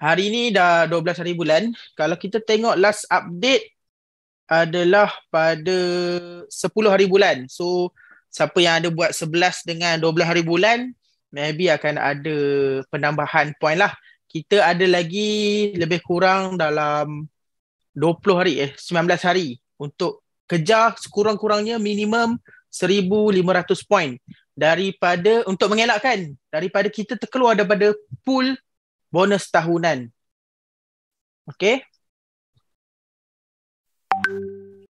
Hari ini dah 12 hari bulan. Kalau kita tengok last update adalah pada 10 hari bulan. So siapa yang ada buat 11 dengan 12 hari bulan, maybe akan ada penambahan point lah. Kita ada lagi lebih kurang dalam 20 hari eh 19 hari untuk kejar sekurang-kurangnya minimum 1500 point daripada untuk mengelakkan daripada kita terkeluar daripada pool bonus tahunan. Okey,